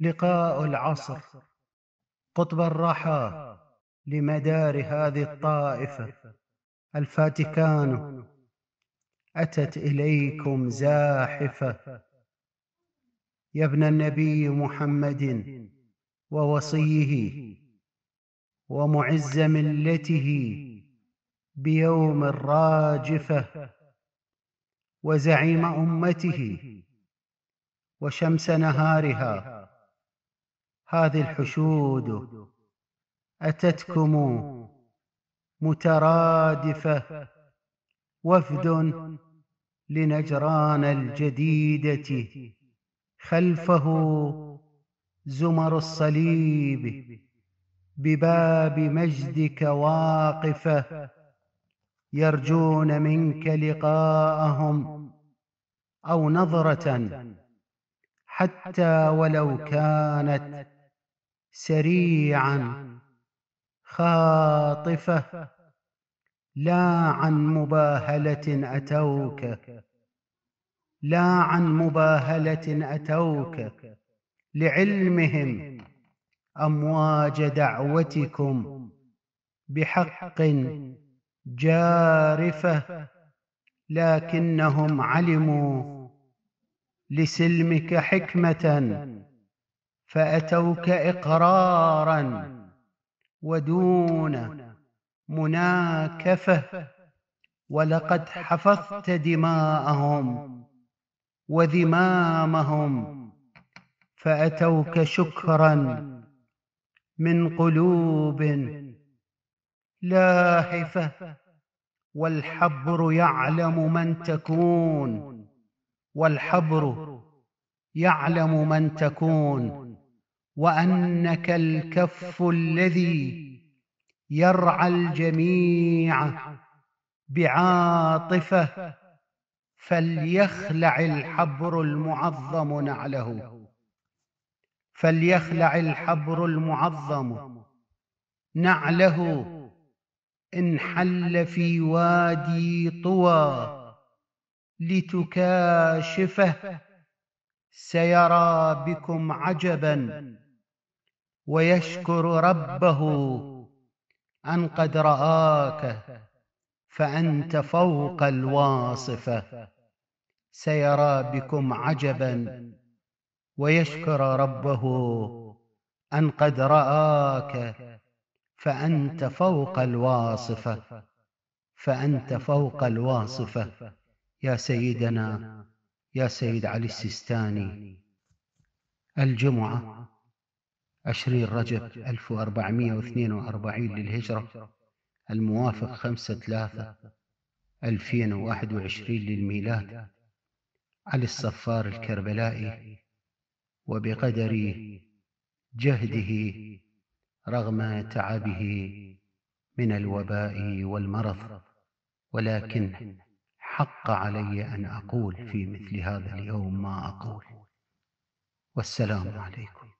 لقاء العصر قطب الرحى لمدار هذه الطائفة الفاتيكان أتت إليكم زاحفة يا ابن النبي محمد ووصيه ومعز ملته بيوم الراجفة وزعيم أمته وشمس نهارها هذه الحشود أتتكم مترادفة وفد لنجران الجديدة خلفه زمر الصليب بباب مجدك واقفة يرجون منك لقاءهم أو نظرة حتى ولو كانت سريعا خاطفه لا عن مباهله اتوك لا عن مباهله اتوك لعلمهم امواج دعوتكم بحق جارفه لكنهم علموا لسلمك حكمه فأتوك إقرارا ودون مناكفة ولقد حفظت دماءهم وذمامهم فأتوك شكرا من قلوب لاهفة والحبر يعلم من تكون والحبر يعلم من تكون وأنك الكف الذي يرعى الجميع بعاطفة فليخلع الحبر المعظم نعله فليخلع الحبر المعظم نعله إن حل في وادي طوى لتكاشفه سيرى بكم عجباً ويشكر ربه أن قد رآك فأنت فوق الواصفة سيرى بكم عجبا ويشكر ربه أن قد رآك فأنت فوق الواصفة فأنت فوق الواصفة يا سيدنا يا سيد علي السيستاني الجمعة عشرين رجب 1442 للهجرة الموافق خمسة ثلاثة 2021 للميلاد علي الصفار الكربلائي وبقدر جهده رغم تعبه من الوباء والمرض ولكن حق علي أن أقول في مثل هذا اليوم ما أقول والسلام عليكم